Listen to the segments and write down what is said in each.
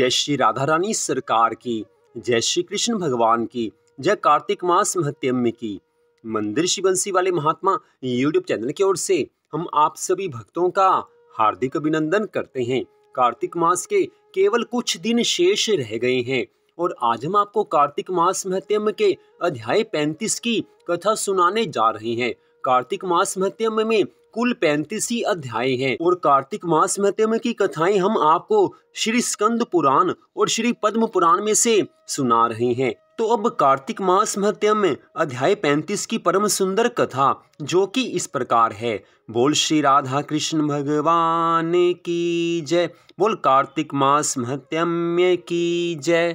जय श्री राधा रानी सरकार की जय श्री कृष्ण भगवान की जय कार्तिक मास महत्यम्य की मंदिर श्री बंसी वाले महात्मा यूट्यूब चैनल की ओर से हम आप सभी भक्तों का हार्दिक अभिनंदन करते हैं कार्तिक मास के केवल कुछ दिन शेष रह गए हैं और आज हम आपको कार्तिक मास महत्यम के अध्याय 35 की कथा सुनाने जा रहे हैं कार्तिक मास महत्यम में कुल पैंतीस ही अध्याय हैं और कार्तिक मास महत्म की कथाएं हम आपको श्री स्कंद पुराण और श्री पद्म पुराण में से सुना रहे हैं तो अब कार्तिक मास महत्यम अध्याय पैंतीस की परम सुंदर कथा जो कि इस प्रकार है बोल श्री राधा कृष्ण भगवान की जय बोल कार्तिक मास महत्यम्य की जय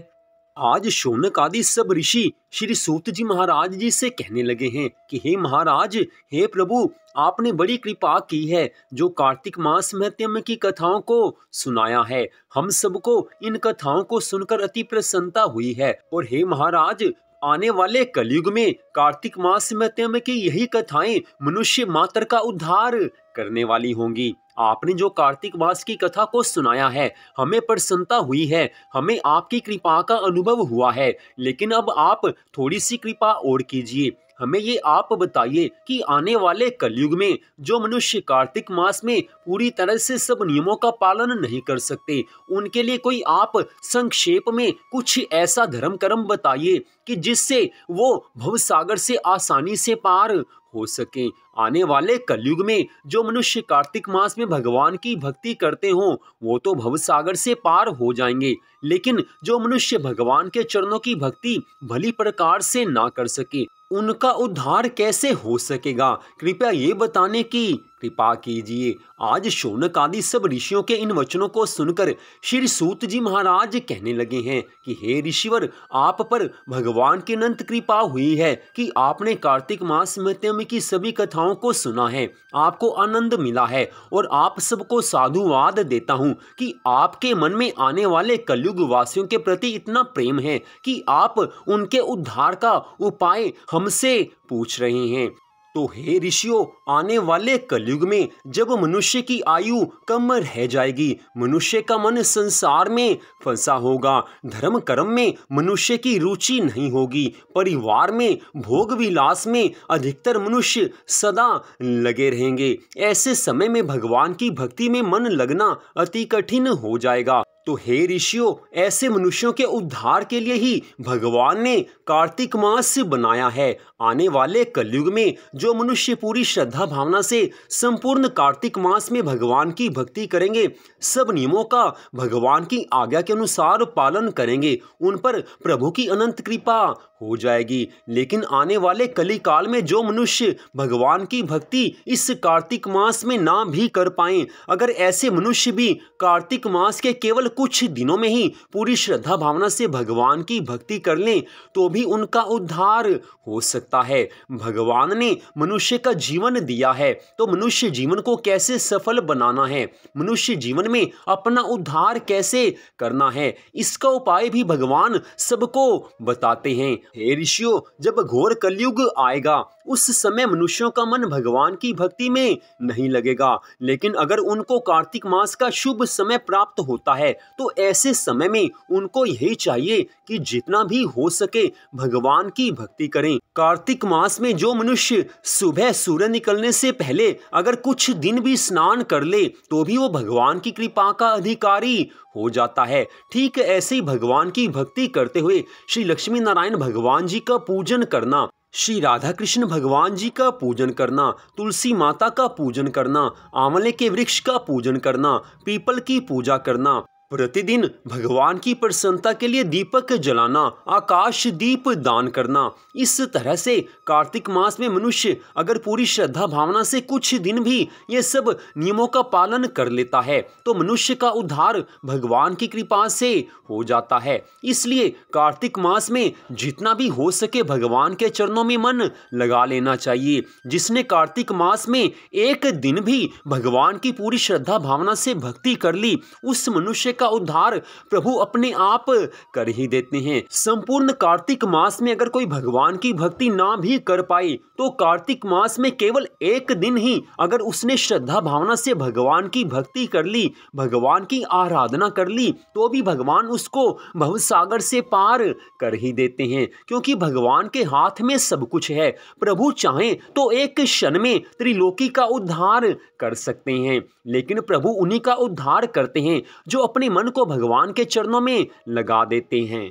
आज शौनक आदि सब ऋषि श्री सूत जी महाराज जी से कहने लगे हैं कि हे महाराज हे प्रभु आपने बड़ी कृपा की है जो कार्तिक मास महत्म की कथाओं को सुनाया है हम सबको इन कथाओं को सुनकर अति प्रसन्नता हुई है और हे महाराज आने वाले कलयुग में कार्तिक मास महत्म की यही कथाएं मनुष्य मात्र का उद्धार करने वाली होंगी आपने जो कार्तिक मास की कथा को सुनाया है हमें प्रसन्नता हुई है हमें आपकी कृपा का अनुभव हुआ है लेकिन अब आप थोड़ी सी कृपा और कीजिए हमें ये आप बताइए कि आने वाले कलयुग में जो मनुष्य कार्तिक मास में पूरी तरह से सब नियमों का पालन नहीं कर सकते उनके लिए कोई आप संक्षेप में कुछ ऐसा धर्म कर्म बताइए कि जिससे वो भवसागर से आसानी से पार हो सके आने वाले कलयुग में जो मनुष्य कार्तिक मास में भगवान की भक्ति करते हों वो तो भवसागर से पार हो जाएंगे लेकिन जो मनुष्य भगवान के चरणों की भक्ति भली प्रकार से ना कर सके उनका उद्धार कैसे हो सकेगा कृपया ये बताने की कृपा कीजिए आज शौनक आदि सब ऋषियों के इन वचनों को सुनकर श्री सूत जी महाराज कहने लगे हैं कि हे ऋषिवर आप पर भगवान की अनंत कृपा हुई है कि आपने कार्तिक मास महत्म की सभी कथाओं को सुना है आपको आनंद मिला है और आप सबको साधुवाद देता हूँ कि आपके मन में आने वाले कलयुग वासियों के प्रति इतना प्रेम है कि आप उनके उद्धार का उपाय हमसे पूछ रहे हैं तो हे ऋषियों आने वाले कलयुग में जब मनुष्य की आयु कम रह जाएगी मनुष्य का मन संसार में फंसा होगा धर्म कर्म में मनुष्य की रुचि नहीं होगी परिवार में भोग विलास में अधिकतर मनुष्य सदा लगे रहेंगे ऐसे समय में भगवान की भक्ति में मन लगना अति कठिन हो जाएगा तो हे ऋषियों ऐसे मनुष्यों के उद्धार के लिए ही भगवान ने कार्तिक मास बनाया है आने वाले कलयुग में जो मनुष्य पूरी श्रद्धा भावना से संपूर्ण कार्तिक मास में भगवान की भक्ति करेंगे सब नियमों का भगवान की आज्ञा के अनुसार पालन करेंगे उन पर प्रभु की अनंत कृपा हो जाएगी लेकिन आने वाले कली काल में जो मनुष्य भगवान की भक्ति इस कार्तिक मास में ना भी कर पाए अगर ऐसे मनुष्य भी कार्तिक मास के केवल कुछ दिनों में ही पूरी श्रद्धा भावना से भगवान की भक्ति कर लें तो भी उनका उद्धार हो सकता है भगवान ने मनुष्य का जीवन दिया है तो मनुष्य जीवन को कैसे सफल बनाना है मनुष्य जीवन में अपना उद्धार कैसे करना है इसका उपाय भी भगवान सबको बताते हैं हे ऋषियों जब घोर कलयुग आएगा उस समय मनुष्यों का मन भगवान की भक्ति में नहीं लगेगा लेकिन अगर उनको कार्तिक मास का शुभ समय प्राप्त होता है तो ऐसे समय में उनको यही चाहिए कि जितना भी हो सके भगवान की भक्ति करें कार्तिक मास में जो मनुष्य सुबह सूर्य निकलने से पहले अगर कुछ दिन भी स्नान कर ले तो भी वो भगवान की कृपा का अधिकारी हो जाता है ठीक ऐसे ही भगवान की भक्ति करते हुए श्री लक्ष्मी नारायण भगवान जी का पूजन करना श्री राधा कृष्ण भगवान जी का पूजन करना तुलसी माता का पूजन करना आंवले के वृक्ष का पूजन करना पीपल की पूजा करना प्रतिदिन भगवान की प्रसन्नता के लिए दीपक जलाना आकाश दीप दान करना इस तरह से कार्तिक मास में मनुष्य अगर पूरी श्रद्धा भावना से कुछ दिन भी ये सब नियमों का पालन कर लेता है तो मनुष्य का उद्धार भगवान की कृपा से हो जाता है इसलिए कार्तिक मास में जितना भी हो सके भगवान के चरणों में मन लगा लेना चाहिए जिसने कार्तिक मास में एक दिन भी भगवान की पूरी श्रद्धा भावना से भक्ति कर ली उस मनुष्य का का उद्धार प्रभु अपने आप कर ही देते हैं संपूर्ण कार्तिक मास में अगर कोई भगवान की भक्ति ना भी कर पाए तो कार्तिक मास में केवल एक दिन ही अगर उसने श्रद्धा भावना से भगवान की भक्ति कर ली भगवान की आराधना कर ली तो भी भगवान उसको भवसागर से पार कर ही देते हैं क्योंकि भगवान के हाथ में सब कुछ है प्रभु चाहे तो एक क्षण में त्रिलोकी का उद्धार कर सकते हैं लेकिन प्रभु उन्हीं का उद्धार करते हैं जो अपने अपने मन को भगवान के चरणों में लगा देते हैं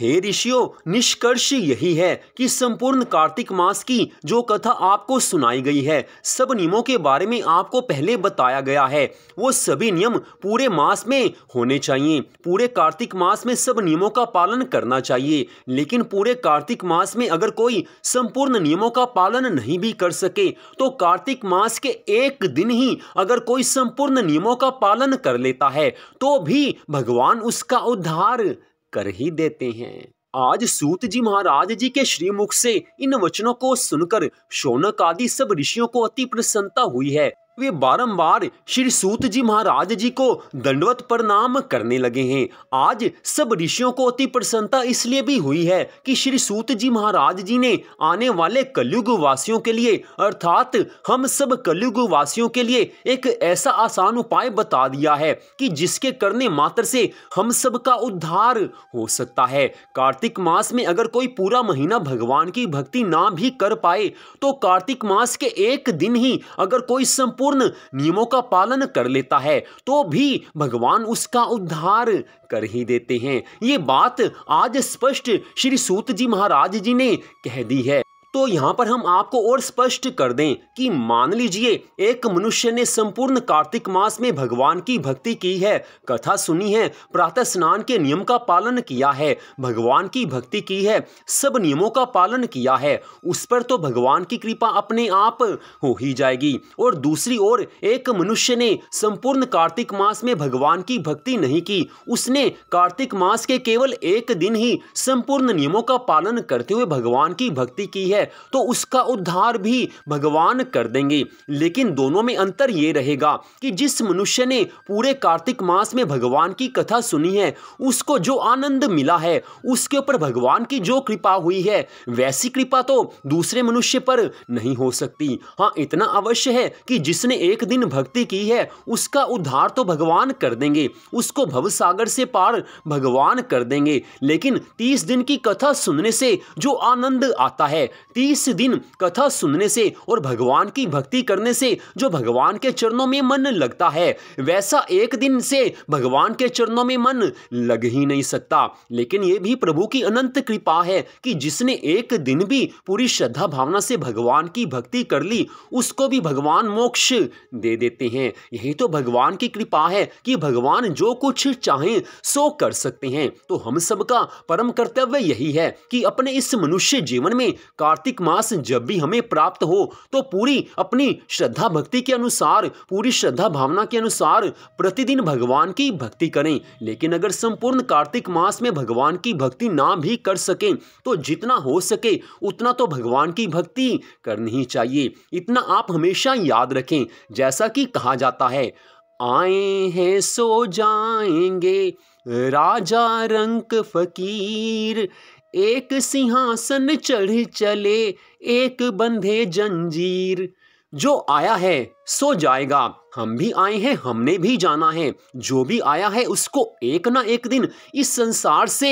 हे ऋषियों निष्कर्ष यही है कि संपूर्ण कार्तिक मास की जो कथा आपको सुनाई गई है सब नियमों के बारे में आपको पहले बताया गया है वो सभी नियम पूरे मास में होने चाहिए पूरे कार्तिक मास में सब नियमों का पालन करना चाहिए लेकिन पूरे कार्तिक मास में अगर कोई संपूर्ण नियमों का पालन नहीं भी कर सके तो कार्तिक मास के एक दिन ही अगर कोई संपूर्ण नियमों का पालन कर लेता है तो भी भगवान उसका उद्धार कर ही देते हैं आज सूत जी महाराज जी के श्रीमुख से इन वचनों को सुनकर शौनक आदि सब ऋषियों को अति प्रसन्नता हुई है वे बारंबार श्री सूत जी महाराज जी को दंडवत प्रणाम करने लगे हैं आज सब ऋषियों को अति प्रसन्नता इसलिए भी हुई है कि श्री सूत जी महाराज जी ने आने वाले कलयुग वासियों के लिए अर्थात हम सब कलयुग वासियों के लिए एक ऐसा आसान उपाय बता दिया है कि जिसके करने मात्र से हम सब का उद्धार हो सकता है कार्तिक मास में अगर कोई पूरा महीना भगवान की भक्ति ना भी कर पाए तो कार्तिक मास के एक दिन ही अगर कोई संपूर्ण संपूर्ण नियमों का पालन कर लेता है तो भी भगवान उसका उद्धार कर ही देते हैं ये बात आज स्पष्ट श्री सूत जी महाराज जी ने कह दी है तो यहाँ पर हम आपको और स्पष्ट कर दें कि मान लीजिए एक मनुष्य ने संपूर्ण कार्तिक मास में भगवान की भक्ति की है कथा सुनी है प्रातः स्नान के नियम का पालन किया है भगवान की भक्ति की है सब नियमों का पालन किया है उस पर तो भगवान की कृपा अपने आप हो ही जाएगी और दूसरी ओर एक मनुष्य ने संपूर्ण कार्तिक मास में भगवान की भक्ति नहीं की उसने कार्तिक मास के केवल एक दिन ही संपूर्ण नियमों का पालन करते हुए भगवान की भक्ति की है तो उसका उद्धार भी भगवान कर देंगे लेकिन दोनों में अंतर ये रहेगा कि जिस मनुष्य ने पूरे कार्तिक मास में भगवान की कथा सुनी है उसको जो आनंद मिला है उसके ऊपर भगवान की जो कृपा हुई है वैसी कृपा तो दूसरे मनुष्य पर नहीं हो सकती हाँ इतना अवश्य है कि जिसने एक दिन भक्ति की है उसका उद्धार तो भगवान कर देंगे उसको भवसागर से पार भगवान कर देंगे लेकिन तीस दिन की कथा सुनने से जो आनंद आता है तीस दिन कथा सुनने से और भगवान की भक्ति करने से जो भगवान के चरणों में मन लगता है वैसा एक दिन से भगवान के चरणों में मन लग ही नहीं सकता लेकिन ये भी प्रभु की अनंत कृपा है कि जिसने एक दिन भी पूरी श्रद्धा भावना से भगवान की भक्ति कर ली उसको भी भगवान मोक्ष दे देते हैं यही तो भगवान की कृपा है कि भगवान जो कुछ चाहें सो कर सकते हैं तो हम सबका परम कर्तव्य यही है कि अपने इस मनुष्य जीवन में कार्तिक कार्तिक मास जब भी हमें प्राप्त हो तो पूरी अपनी श्रद्धा भक्ति के अनुसार पूरी श्रद्धा भावना के अनुसार प्रतिदिन भगवान की भक्ति करें लेकिन अगर संपूर्ण कार्तिक मास में भगवान की भक्ति ना भी कर सकें तो जितना हो सके उतना तो भगवान की भक्ति करनी ही चाहिए इतना आप हमेशा याद रखें जैसा कि कहा जाता है आए हैं सो जाएंगे राजा रंक फकीर एक सिंहासन चढ़ चले एक बंधे जंजीर जो आया है सो जाएगा हम भी आए हैं हमने भी जाना है जो भी आया है उसको एक ना एक दिन इस संसार से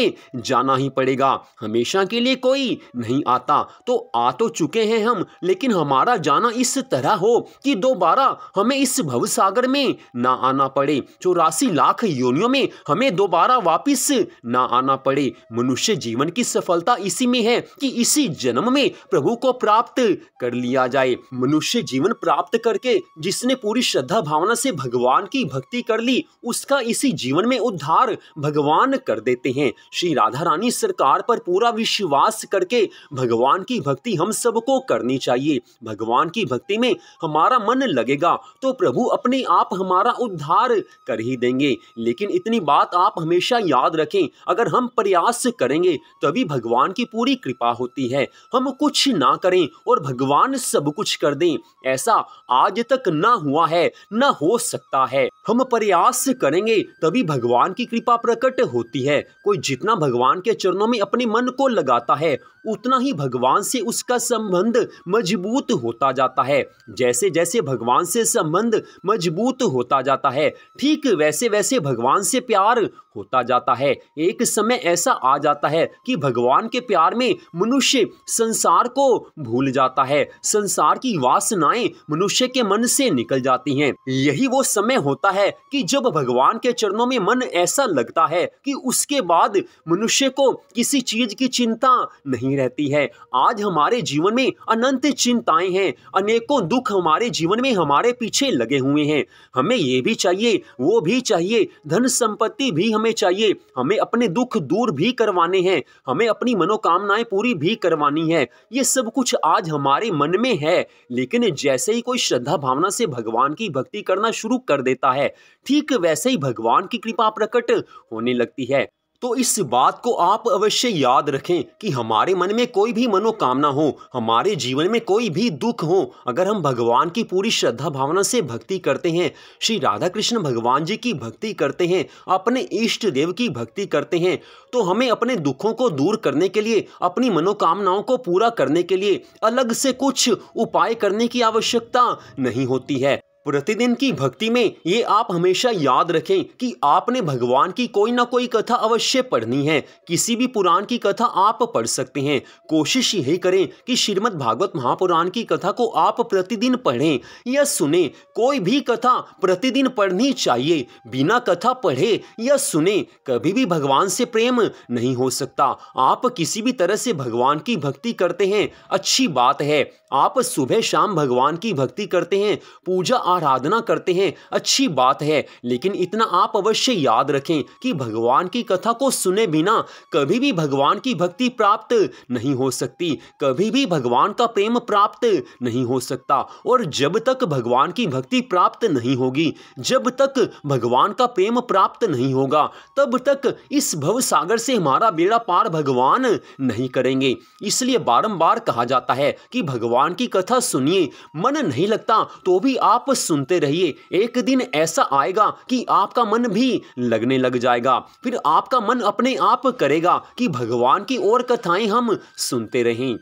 जाना ही पड़ेगा हमेशा के लिए कोई नहीं आता तो आ तो चुके हैं हम लेकिन हमारा जाना इस तरह हो कि दोबारा हमें इस भव सागर में ना आना पड़े चौरासी लाख योनियों में हमें दोबारा वापिस ना आना पड़े मनुष्य जीवन की सफलता इसी में है कि इसी जन्म में प्रभु को प्राप्त कर लिया जाए मनुष्य जीवन प्राप्त करके जिसने पूरी श्रद्धा श्रद्धा भावना से भगवान की भक्ति कर ली उसका इसी जीवन में उद्धार भगवान कर देते हैं श्री राधा रानी सरकार पर पूरा विश्वास करके भगवान की भक्ति हम सबको करनी चाहिए भगवान की भक्ति में हमारा मन लगेगा तो प्रभु अपने आप हमारा उद्धार कर ही देंगे लेकिन इतनी बात आप हमेशा याद रखें अगर हम प्रयास करेंगे तभी भगवान की पूरी कृपा होती है हम कुछ ना करें और भगवान सब कुछ कर दें ऐसा आज तक ना हुआ है न हो सकता है हम प्रयास से करेंगे तभी भगवान की कृपा प्रकट होती है कोई जितना भगवान के चरणों में अपने मन को लगाता है उतना ही भगवान से उसका संबंध मजबूत होता जाता है जैसे जैसे भगवान से संबंध मजबूत होता जाता है ठीक वैसे वैसे भगवान से प्यार होता जाता है एक समय ऐसा आ जाता है कि भगवान के प्यार में मनुष्य संसार को भूल जाता है संसार की वासनाएं मनुष्य के मन से निकल जाती हैं यही वो समय होता है कि जब भगवान के चरणों में मन ऐसा लगता है कि उसके बाद मनुष्य को किसी चीज की चिंता नहीं नहीं रहती है आज हमारे जीवन में अनंत चिंताएं हैं अनेकों दुख हमारे जीवन में हमारे पीछे लगे हुए हैं हमें ये भी चाहिए वो भी चाहिए धन संपत्ति भी हमें चाहिए हमें अपने दुख दूर भी करवाने हैं हमें अपनी मनोकामनाएं पूरी भी करवानी है ये सब कुछ आज हमारे मन में है लेकिन जैसे ही कोई श्रद्धा भावना से भगवान की भक्ति करना शुरू कर देता है ठीक वैसे ही भगवान की कृपा प्रकट होने लगती है तो इस बात को आप अवश्य याद रखें कि हमारे मन में कोई भी मनोकामना हो हमारे जीवन में कोई भी दुख हो अगर हम भगवान की पूरी श्रद्धा भावना से भक्ति करते हैं श्री राधा कृष्ण भगवान जी की भक्ति करते हैं अपने इष्ट देव की भक्ति करते हैं तो हमें अपने दुखों को दूर करने के लिए अपनी मनोकामनाओं को पूरा करने के लिए अलग से कुछ उपाय करने की आवश्यकता नहीं होती है प्रतिदिन की भक्ति में ये आप हमेशा याद रखें कि आपने भगवान की कोई ना कोई कथा अवश्य पढ़नी है किसी भी पुराण की कथा आप पढ़ सकते हैं कोशिश यही करें कि श्रीमद् भागवत महापुराण की कथा को आप प्रतिदिन पढ़ें या सुने कोई भी कथा प्रतिदिन पढ़नी चाहिए बिना कथा पढ़े या सुने कभी भी भगवान से प्रेम नहीं हो सकता आप किसी भी तरह से भगवान की भक्ति करते हैं अच्छी बात है आप सुबह शाम भगवान की भक्ति करते हैं पूजा आराधना करते हैं अच्छी बात है लेकिन इतना आप अवश्य याद रखें कि भगवान की कथा को सुने बिना कभी भी भगवान की भक्ति प्राप्त नहीं हो सकती कभी भी भगवान का प्रेम प्राप्त नहीं हो सकता और जब तक भगवान की भक्ति प्राप्त नहीं होगी जब तक भगवान का प्रेम प्राप्त नहीं होगा तब तक इस भव सागर से हमारा बेड़ा पार भगवान नहीं करेंगे इसलिए बारंबार कहा जाता है कि भगवान की कथा सुनिए मन नहीं लगता तो भी आप सुनते रहिए एक दिन ऐसा आएगा कि आपका मन भी लगने लग जाएगा फिर आपका मन अपने आप करेगा कि भगवान की और कथाएं हम सुनते रहें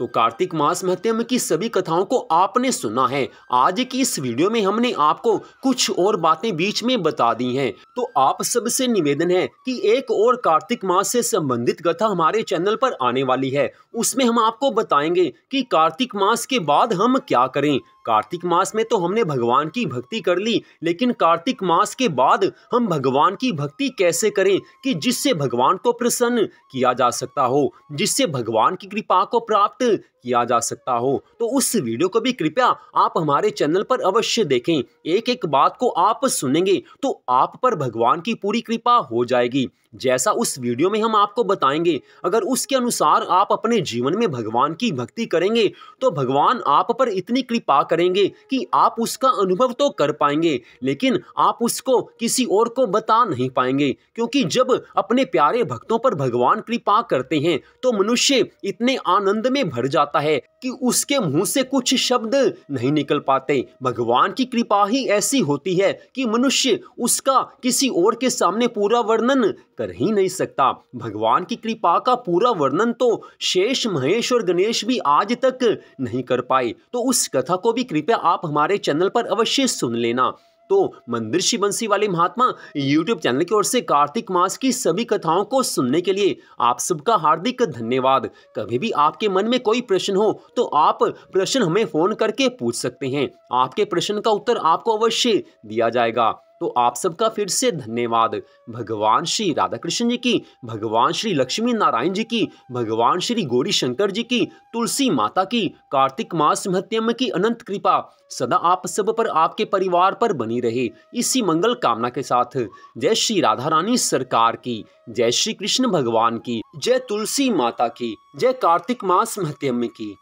तो कार्तिक मास महत्यम की सभी कथाओं को आपने सुना है आज की इस वीडियो में हमने आपको कुछ और बातें बीच में बता दी हैं तो आप सबसे निवेदन है कि एक और कार्तिक मास से संबंधित कथा हमारे चैनल पर आने वाली है उसमें हम आपको बताएंगे कि कार्तिक मास के बाद हम क्या करें कार्तिक मास में तो हमने भगवान की भक्ति कर ली लेकिन कार्तिक मास के बाद हम भगवान की भक्ति कैसे करें कि जिससे भगवान को प्रसन्न किया जा सकता हो जिससे भगवान की कृपा को प्राप्त किया जा सकता हो तो उस वीडियो को भी कृपया आप हमारे चैनल पर अवश्य देखें एक एक बात को आप सुनेंगे तो आप पर भगवान की पूरी कृपा हो जाएगी जैसा उस वीडियो में हम आपको बताएंगे अगर उसके अनुसार आप अपने जीवन में भगवान की भक्ति करेंगे तो भगवान आप पर इतनी कृपा कर करेंगे कि आप उसका अनुभव तो कर पाएंगे लेकिन आप उसको किसी और को बता नहीं पाएंगे क्योंकि जब अपने प्यारे भक्तों पर भगवान कृपा करते हैं तो मनुष्य इतने आनंद में भर जाता है कि उसके मुंह से कुछ शब्द नहीं निकल पाते भगवान की कृपा ही ऐसी होती है कि मनुष्य उसका किसी और के सामने पूरा वर्णन कर ही नहीं सकता भगवान की कृपा का पूरा वर्णन तो शेष महेश और गणेश भी आज तक नहीं कर पाए तो उस कथा को भी कृपया आप हमारे चैनल पर अवश्य सुन लेना तो मंदिर श्री बंसी वाले महात्मा यूट्यूब चैनल की ओर से कार्तिक मास की सभी कथाओं को सुनने के लिए आप सबका हार्दिक धन्यवाद कभी भी आपके मन में कोई प्रश्न हो तो आप प्रश्न हमें फोन करके पूछ सकते हैं आपके प्रश्न का उत्तर आपको अवश्य दिया जाएगा तो आप सबका फिर से धन्यवाद भगवान श्री राधा कृष्ण जी की भगवान श्री लक्ष्मी नारायण जी की भगवान श्री गौरी शंकर जी की तुलसी माता की कार्तिक मास महत्यम की अनंत कृपा सदा आप सब पर आपके परिवार पर बनी रहे इसी मंगल कामना के साथ जय श्री राधा रानी सरकार की जय श्री कृष्ण भगवान की जय तुलसी माता की जय कार्तिक मास महत्यम की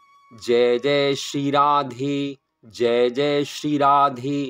जय जय श्री राधे जय जय श्री राधे